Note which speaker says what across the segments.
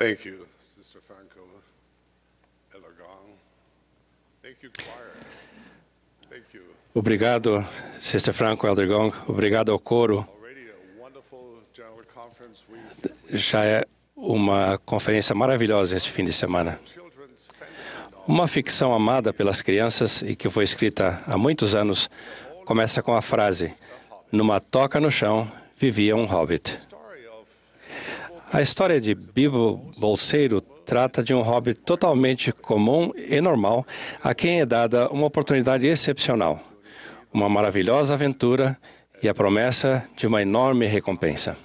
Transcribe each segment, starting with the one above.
Speaker 1: Thank you, Sister Franco Elagong. Thank you, choir. Thank you. Obrigado, Sister Franco Eldergong. Obrigado ao coro. Já é uma conferência maravilhosa este fim de semana. Uma ficção amada pelas crianças e que foi escrita há muitos anos começa com a frase: Numa toca no chão vivia um hobbit. A história de Bibo Bolseiro trata de um hobby totalmente comum e normal a quem é dada uma oportunidade excepcional, uma maravilhosa aventura e a promessa de uma enorme recompensa.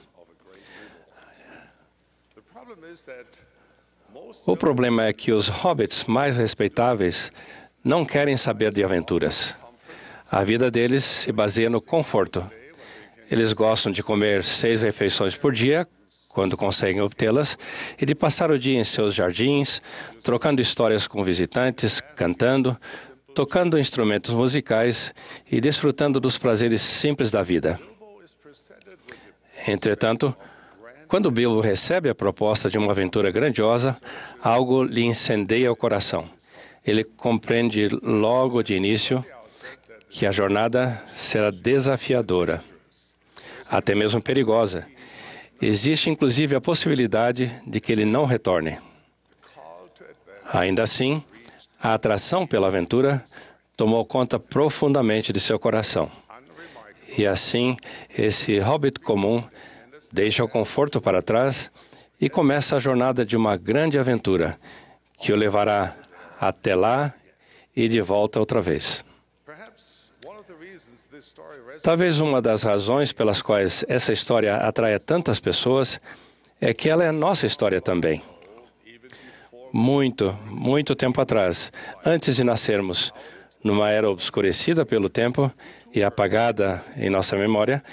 Speaker 1: O problema é que os hobbits mais respeitáveis não querem saber de aventuras. A vida deles se baseia no conforto. Eles gostam de comer seis refeições por dia quando conseguem obtê-las, e de passar o dia em seus jardins, trocando histórias com visitantes, cantando, tocando instrumentos musicais e desfrutando dos prazeres simples da vida. Entretanto, quando Bilbo recebe a proposta de uma aventura grandiosa, algo lhe incendeia o coração. Ele compreende logo de início que a jornada será desafiadora, até mesmo perigosa, Existe inclusive a possibilidade de que ele não retorne. Ainda assim, a atração pela aventura tomou conta profundamente de seu coração. E assim, esse hobbit comum deixa o conforto para trás e começa a jornada de uma grande aventura que o levará até lá e de volta outra vez. Talvez uma das razões pelas quais essa história atraia tantas pessoas é que ela é nossa história também. Muito, muito tempo atrás, antes de nascermos, numa era obscurecida pelo tempo e apagada em nossa memória,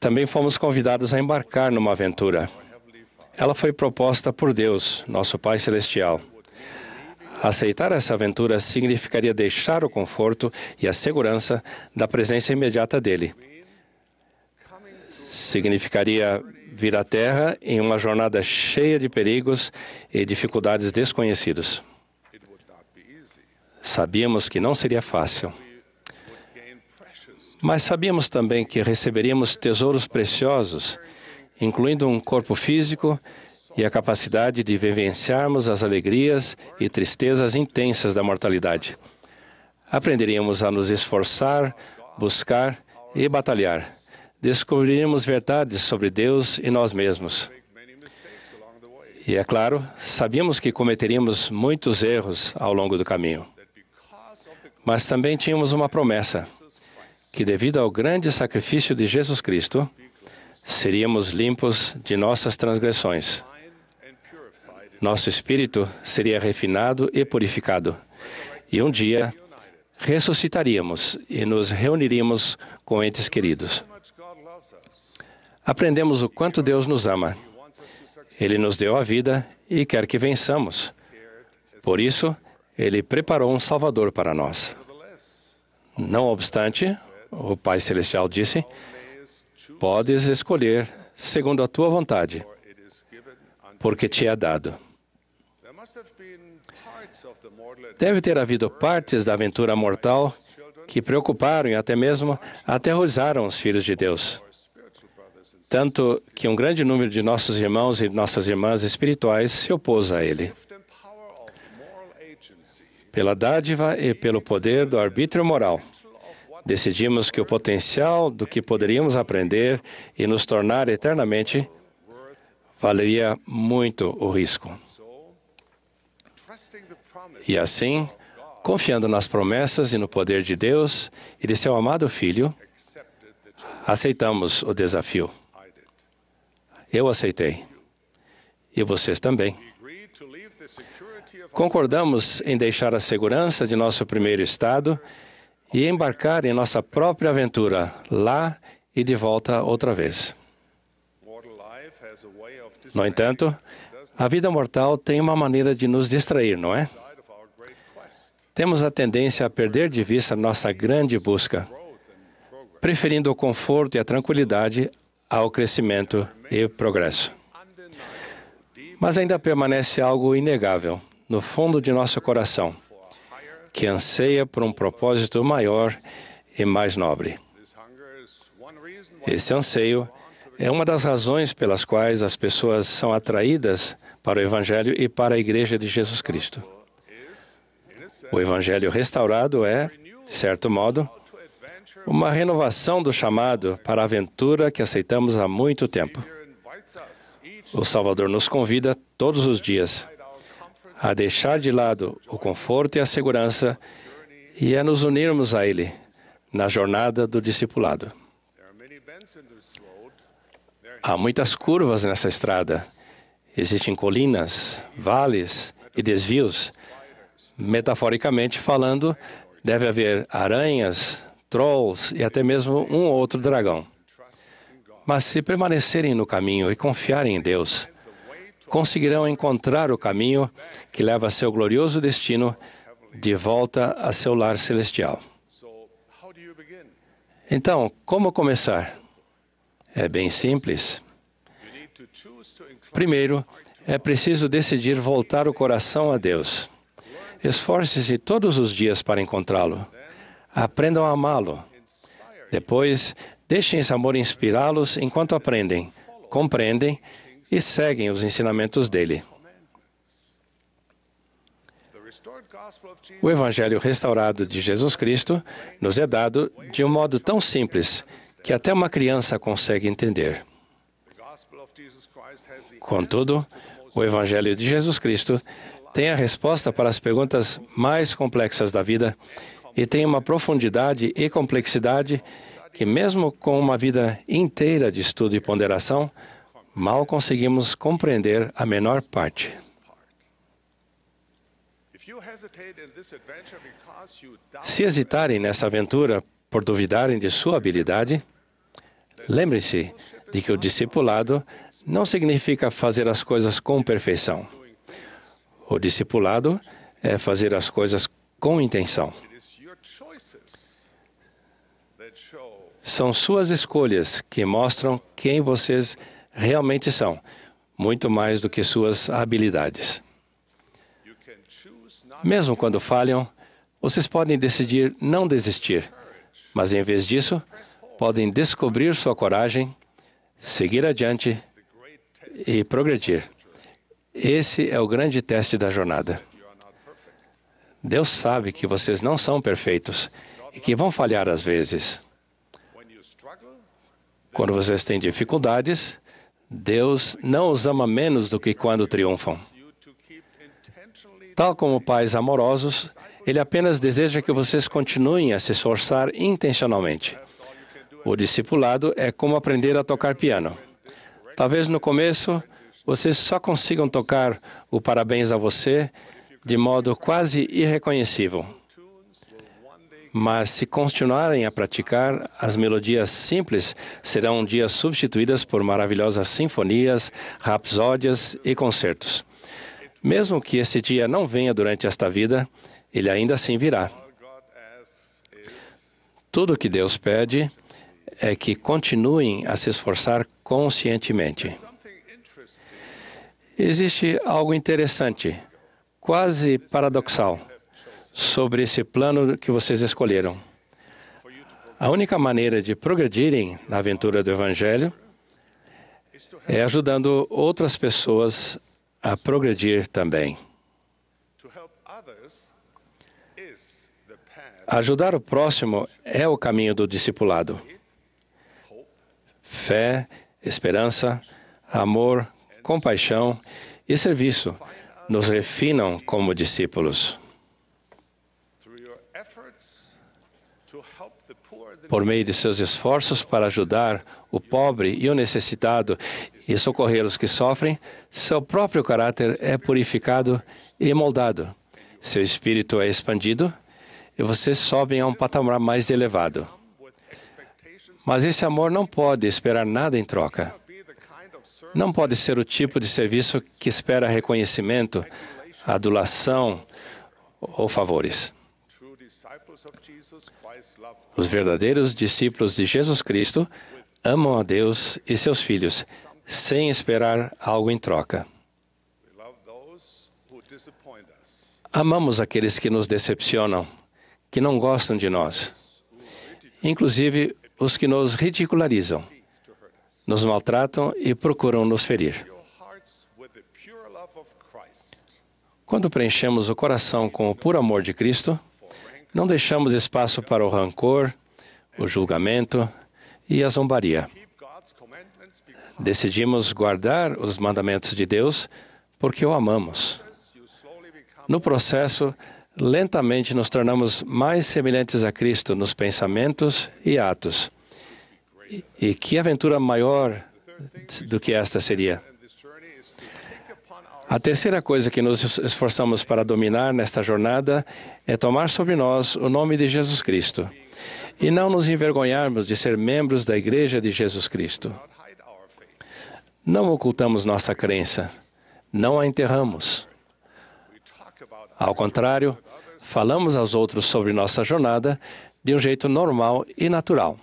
Speaker 1: também fomos convidados a embarcar numa aventura. Ela foi proposta por Deus, nosso Pai Celestial. Aceitar essa aventura significaria deixar o conforto e a segurança da presença imediata dele. Significaria vir à Terra em uma jornada cheia de perigos e dificuldades desconhecidos. Sabíamos que não seria fácil. Mas sabíamos também que receberíamos tesouros preciosos, incluindo um corpo físico e a capacidade de vivenciarmos as alegrias e tristezas intensas da mortalidade. Aprenderíamos a nos esforçar, buscar e batalhar. Descobriríamos verdades sobre Deus e nós mesmos. E é claro, sabíamos que cometeríamos muitos erros ao longo do caminho. Mas também tínhamos uma promessa: que devido ao grande sacrifício de Jesus Cristo, seríamos limpos de nossas transgressões. Nosso espírito seria refinado e purificado. E um dia ressuscitaríamos e nos reuniríamos com entes queridos. Aprendemos o quanto Deus nos ama. Ele nos deu a vida e quer que vençamos. Por isso, ele preparou um Salvador para nós. Não obstante, o Pai Celestial disse: Podes escolher segundo a tua vontade, porque te é dado. Deve ter havido partes da aventura mortal que preocuparam e até mesmo aterrorizaram os filhos de Deus. Tanto que um grande número de nossos irmãos e nossas irmãs espirituais se opôs a ele. Pela dádiva e pelo poder do arbítrio moral, decidimos que o potencial do que poderíamos aprender e nos tornar eternamente valeria muito o risco. E assim, confiando nas promessas e no poder de Deus e de seu amado Filho, aceitamos o desafio. Eu aceitei. E vocês também. Concordamos em deixar a segurança de nosso primeiro estado e embarcar em nossa própria aventura, lá e de volta outra vez. No entanto, a vida mortal tem uma maneira de nos distrair, não é? temos a tendência a perder de vista nossa grande busca, preferindo o conforto e a tranquilidade ao crescimento e progresso. Mas ainda permanece algo inegável no fundo de nosso coração, que anseia por um propósito maior e mais nobre. Esse anseio é uma das razões pelas quais as pessoas são atraídas para o Evangelho e para a Igreja de Jesus Cristo. O Evangelho restaurado é, de certo modo, uma renovação do chamado para a aventura que aceitamos há muito tempo. O Salvador nos convida todos os dias a deixar de lado o conforto e a segurança e a nos unirmos a Ele na jornada do discipulado. Há muitas curvas nessa estrada. Existem colinas, vales e desvios Metaforicamente falando, deve haver aranhas, trolls e até mesmo um ou outro dragão. Mas se permanecerem no caminho e confiarem em Deus, conseguirão encontrar o caminho que leva a seu glorioso destino de volta a seu lar celestial. Então, como começar? É bem simples. Primeiro, é preciso decidir voltar o coração a Deus. Esforce-se todos os dias para encontrá-lo. Aprendam a amá-lo. Depois, deixem esse amor inspirá-los enquanto aprendem, compreendem e seguem os ensinamentos dele. O Evangelho restaurado de Jesus Cristo nos é dado de um modo tão simples que até uma criança consegue entender. Contudo, o Evangelho de Jesus Cristo tem a resposta para as perguntas mais complexas da vida e tem uma profundidade e complexidade que, mesmo com uma vida inteira de estudo e ponderação, mal conseguimos compreender a menor parte. Se hesitarem nessa aventura por duvidarem de sua habilidade, lembre-se de que o discipulado não significa fazer as coisas com perfeição. O discipulado é fazer as coisas com intenção. São suas escolhas que mostram quem vocês realmente são, muito mais do que suas habilidades. Mesmo quando falham, vocês podem decidir não desistir, mas em vez disso, podem descobrir sua coragem, seguir adiante e progredir. Esse é o grande teste da jornada. Deus sabe que vocês não são perfeitos e que vão falhar às vezes. Quando vocês têm dificuldades, Deus não os ama menos do que quando triunfam. Tal como pais amorosos, Ele apenas deseja que vocês continuem a se esforçar intencionalmente. O discipulado é como aprender a tocar piano. Talvez no começo vocês só consigam tocar o parabéns a você de modo quase irreconhecível. Mas se continuarem a praticar, as melodias simples serão um dia substituídas por maravilhosas sinfonias, rapsódias e concertos. Mesmo que esse dia não venha durante esta vida, ele ainda assim virá. Tudo o que Deus pede é que continuem a se esforçar conscientemente. Existe algo interessante, quase paradoxal, sobre esse plano que vocês escolheram. A única maneira de progredirem na aventura do Evangelho é ajudando outras pessoas a progredir também. Ajudar o próximo é o caminho do discipulado. Fé, esperança, amor, compaixão e serviço nos refinam como discípulos. Por meio de seus esforços para ajudar o pobre e o necessitado e socorrer os que sofrem, seu próprio caráter é purificado e moldado. Seu espírito é expandido e vocês sobem a um patamar mais elevado. Mas esse amor não pode esperar nada em troca não pode ser o tipo de serviço que espera reconhecimento, adulação ou favores. Os verdadeiros discípulos de Jesus Cristo amam a Deus e seus filhos, sem esperar algo em troca. Amamos aqueles que nos decepcionam, que não gostam de nós, inclusive os que nos ridicularizam nos maltratam e procuram nos ferir. Quando preenchemos o coração com o puro amor de Cristo, não deixamos espaço para o rancor, o julgamento e a zombaria. Decidimos guardar os mandamentos de Deus porque o amamos. No processo, lentamente nos tornamos mais semelhantes a Cristo nos pensamentos e atos. E que aventura maior do que esta seria? A terceira coisa que nos esforçamos para dominar nesta jornada é tomar sobre nós o nome de Jesus Cristo e não nos envergonharmos de ser membros da Igreja de Jesus Cristo. Não ocultamos nossa crença, não a enterramos. Ao contrário, falamos aos outros sobre nossa jornada de um jeito normal e natural.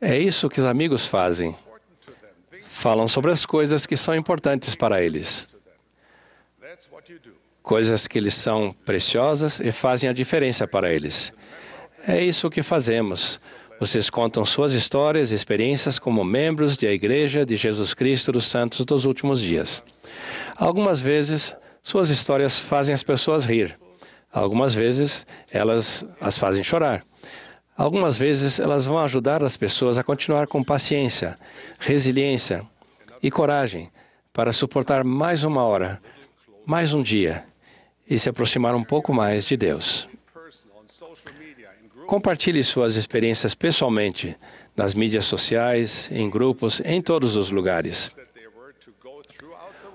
Speaker 1: É isso que os amigos fazem. Falam sobre as coisas que são importantes para eles. Coisas que lhes são preciosas e fazem a diferença para eles. É isso que fazemos. Vocês contam suas histórias e experiências como membros da Igreja de Jesus Cristo dos Santos dos Últimos Dias. Algumas vezes, suas histórias fazem as pessoas rir. Algumas vezes, elas as fazem chorar. Algumas vezes elas vão ajudar as pessoas a continuar com paciência, resiliência e coragem para suportar mais uma hora, mais um dia e se aproximar um pouco mais de Deus. Compartilhe suas experiências pessoalmente, nas mídias sociais, em grupos, em todos os lugares.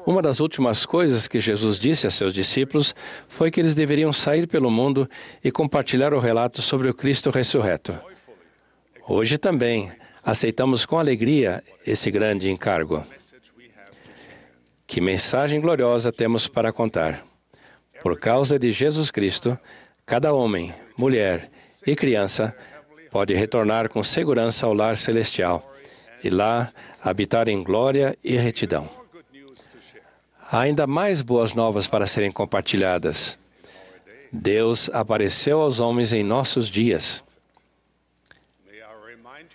Speaker 1: Uma das últimas coisas que Jesus disse a seus discípulos foi que eles deveriam sair pelo mundo e compartilhar o relato sobre o Cristo ressurreto. Hoje também aceitamos com alegria esse grande encargo. Que mensagem gloriosa temos para contar! Por causa de Jesus Cristo, cada homem, mulher e criança pode retornar com segurança ao lar celestial e lá habitar em glória e retidão ainda mais boas novas para serem compartilhadas. Deus apareceu aos homens em nossos dias.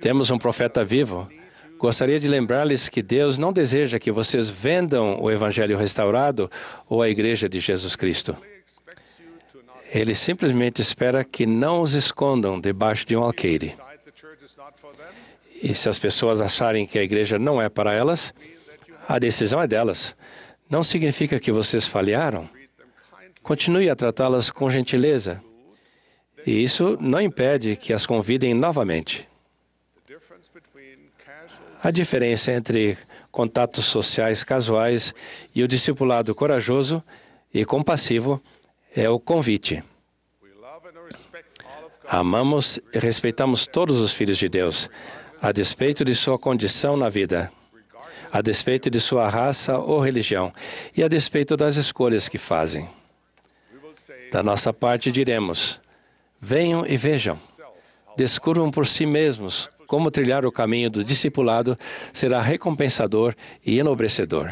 Speaker 1: Temos um profeta vivo. Gostaria de lembrar-lhes que Deus não deseja que vocês vendam o Evangelho restaurado ou a Igreja de Jesus Cristo. Ele simplesmente espera que não os escondam debaixo de um alqueire. E se as pessoas acharem que a igreja não é para elas, a decisão é delas. Não significa que vocês falharam. Continue a tratá-las com gentileza. E isso não impede que as convidem novamente. A diferença entre contatos sociais casuais e o discipulado corajoso e compassivo é o convite. Amamos e respeitamos todos os filhos de Deus, a despeito de sua condição na vida a despeito de sua raça ou religião, e a despeito das escolhas que fazem. Da nossa parte, diremos: venham e vejam, descubram por si mesmos como trilhar o caminho do discipulado será recompensador e enobrecedor.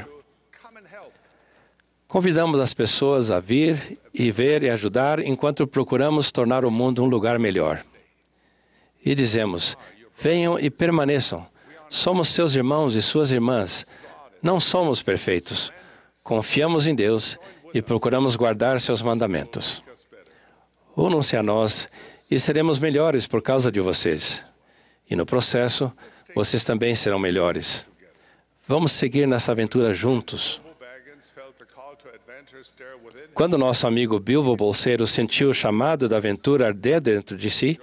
Speaker 1: Convidamos as pessoas a vir e ver e ajudar enquanto procuramos tornar o mundo um lugar melhor. E dizemos: venham e permaneçam Somos seus irmãos e suas irmãs. Não somos perfeitos. Confiamos em Deus e procuramos guardar seus mandamentos. Unam-se a nós e seremos melhores por causa de vocês. E no processo, vocês também serão melhores. Vamos seguir nessa aventura juntos. Quando nosso amigo Bilbo Bolseiro sentiu o chamado da aventura arder dentro de si,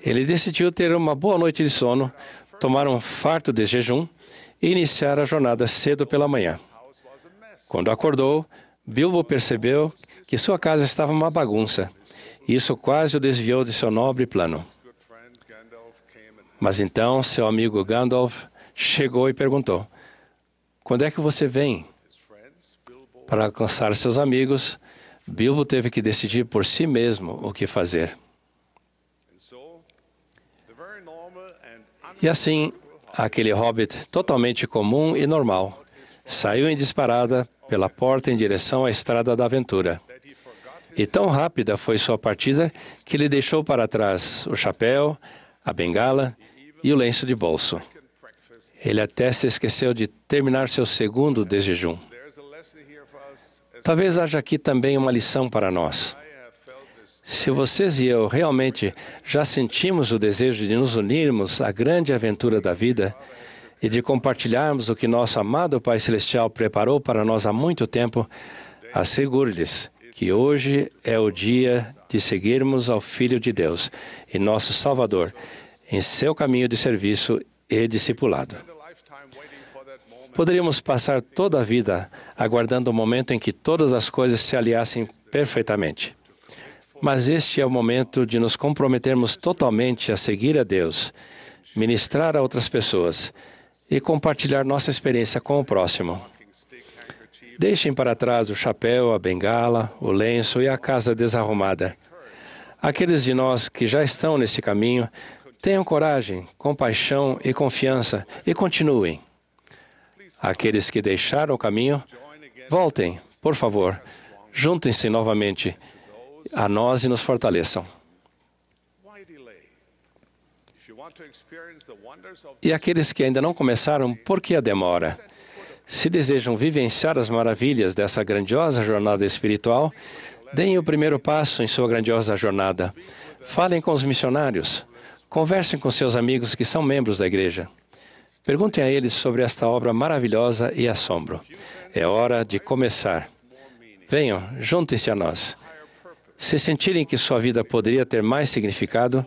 Speaker 1: ele decidiu ter uma boa noite de sono tomaram um farto de jejum e iniciaram a jornada cedo pela manhã. Quando acordou, Bilbo percebeu que sua casa estava uma bagunça. E isso quase o desviou de seu nobre plano. Mas então seu amigo Gandalf chegou e perguntou: Quando é que você vem? Para alcançar seus amigos, Bilbo teve que decidir por si mesmo o que fazer. E assim, aquele hobbit totalmente comum e normal saiu em disparada pela porta em direção à estrada da aventura. E tão rápida foi sua partida que ele deixou para trás o chapéu, a bengala e o lenço de bolso. Ele até se esqueceu de terminar seu segundo desjejum. Talvez haja aqui também uma lição para nós. Se vocês e eu realmente já sentimos o desejo de nos unirmos à grande aventura da vida e de compartilharmos o que nosso amado Pai Celestial preparou para nós há muito tempo, assegure-lhes que hoje é o dia de seguirmos ao Filho de Deus e nosso Salvador em seu caminho de serviço e discipulado. Poderíamos passar toda a vida aguardando o momento em que todas as coisas se aliassem perfeitamente. Mas este é o momento de nos comprometermos totalmente a seguir a Deus, ministrar a outras pessoas e compartilhar nossa experiência com o próximo. Deixem para trás o chapéu, a bengala, o lenço e a casa desarrumada. Aqueles de nós que já estão nesse caminho, tenham coragem, compaixão e confiança e continuem. Aqueles que deixaram o caminho, voltem, por favor, juntem-se novamente a nós e nos fortaleçam. E aqueles que ainda não começaram, por que a demora? Se desejam vivenciar as maravilhas dessa grandiosa jornada espiritual, deem o primeiro passo em sua grandiosa jornada. Falem com os missionários. Conversem com seus amigos que são membros da igreja. Perguntem a eles sobre esta obra maravilhosa e assombro. É hora de começar. Venham, juntem-se a nós. Se sentirem que sua vida poderia ter mais significado,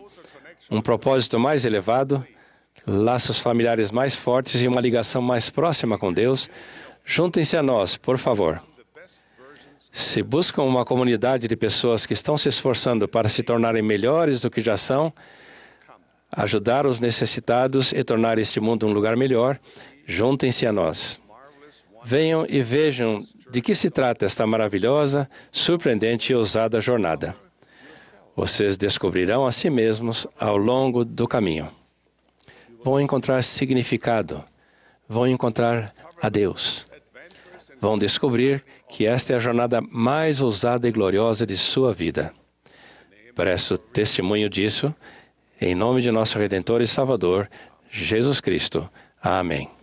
Speaker 1: um propósito mais elevado, laços familiares mais fortes e uma ligação mais próxima com Deus, juntem-se a nós, por favor. Se buscam uma comunidade de pessoas que estão se esforçando para se tornarem melhores do que já são, ajudar os necessitados e tornar este mundo um lugar melhor, juntem-se a nós. Venham e vejam de que se trata esta maravilhosa, surpreendente e ousada jornada? Vocês descobrirão a si mesmos ao longo do caminho. Vão encontrar significado, vão encontrar a Deus. Vão descobrir que esta é a jornada mais ousada e gloriosa de sua vida. Presto testemunho disso, em nome de nosso Redentor e Salvador, Jesus Cristo. Amém.